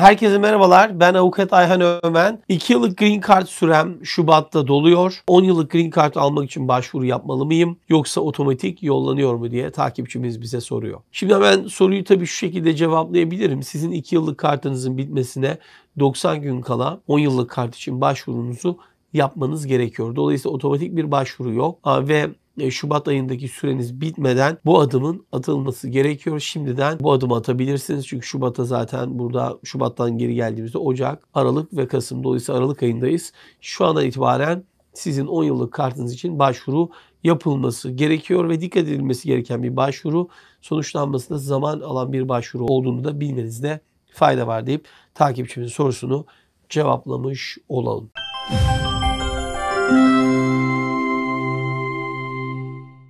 Herkese merhabalar. Ben avukat Ayhan Ömen. 2 yıllık green card sürem Şubat'ta doluyor. 10 yıllık green card almak için başvuru yapmalı mıyım? Yoksa otomatik yollanıyor mu diye takipçimiz bize soruyor. Şimdi hemen soruyu tabii şu şekilde cevaplayabilirim. Sizin 2 yıllık kartınızın bitmesine 90 gün kala 10 yıllık kart için başvurunuzu yapmanız gerekiyor. Dolayısıyla otomatik bir başvuru yok ve e, Şubat ayındaki süreniz bitmeden bu adımın atılması gerekiyor. Şimdiden bu adımı atabilirsiniz. Çünkü Şubat'a zaten burada Şubat'tan geri geldiğimizde Ocak, Aralık ve Kasım. Dolayısıyla Aralık ayındayız. Şu andan itibaren sizin 10 yıllık kartınız için başvuru yapılması gerekiyor ve dikkat edilmesi gereken bir başvuru sonuçlanmasında zaman alan bir başvuru olduğunu da bilmenizde fayda var deyip takipçimizin sorusunu cevaplamış olalım. Müzik